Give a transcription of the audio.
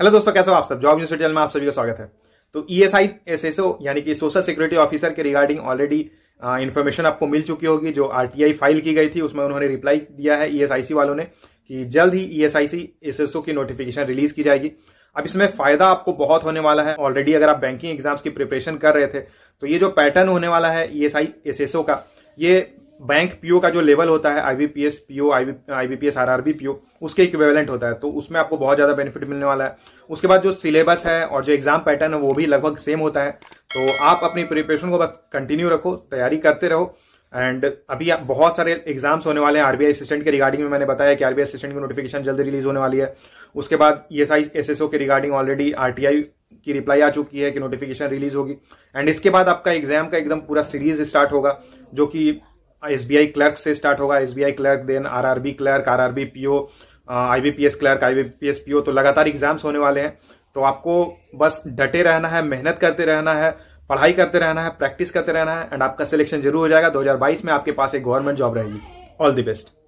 hello दोस्तों कैसे हो आप सब जॉब यूनिवर्सिटी में आप सभी का स्वागत है तो E S I S S O यानी कि सोशल सिक्योरिटी ऑफिसर के रिगार्डिंग ऑलरेडी इन्फॉर्मेशन आपको मिल चुकी होगी जो आरटीआई फाइल की गई थी उसमें उन्होंने रिप्लाई दिया है ई e एस वालों ने कि जल्द ही E S I C S S O की नोटिफिकेशन रिलीज की जाएगी अब इसमें फायदा आपको बहुत होने वाला है ऑलरेडी अगर आप बैंकिंग एग्जाम्स की प्रिपरेशन कर रहे थे तो ये जो पैटर्न होने वाला है E S I S S O का ये बैंक पीओ का जो लेवल होता है IBPS PO IBPS RRB PO उसके इक्वेलेंट होता है तो उसमें आपको बहुत ज़्यादा बेनिफिट मिलने वाला है उसके बाद जो सिलेबस है और जो एग्जाम पैटर्न है वो भी लगभग सेम होता है तो आप अपनी प्रिपरेशन को बस कंटिन्यू रखो तैयारी करते रहो एंड अभी बहुत सारे एग्जाम्स होने वाले हैं आरबीआई असिस्टेंट के रिगार्डिंग में मैंने बताया कि आरबीआई असिस्टेंट की नोटिफिकेशन जल्दी रिलीज होने वाली है उसके बाद ई एस के रिगार्डिंग ऑलरेडी आरटीआई की रिप्लाई आ चुकी है कि नोटिफिकेशन रिलीज होगी एंड इसके बाद आपका एग्जाम का एकदम पूरा सीरीज स्टार्ट होगा जो कि एस बी आई क्लर्क से स्टार्ट होगा S B I clerk then R R B clerk R R B P O I B P S clerk I B P S P O तो लगातार exams होने वाले हैं तो आपको बस डटे रहना है मेहनत करते रहना है पढ़ाई करते रहना है प्रैक्टिस करते रहना है एंड आपका सिलेक्शन जरूर हो जाएगा 2022 में आपके पास एक गवर्नमेंट जॉब रहेगी ऑल द बेस्ट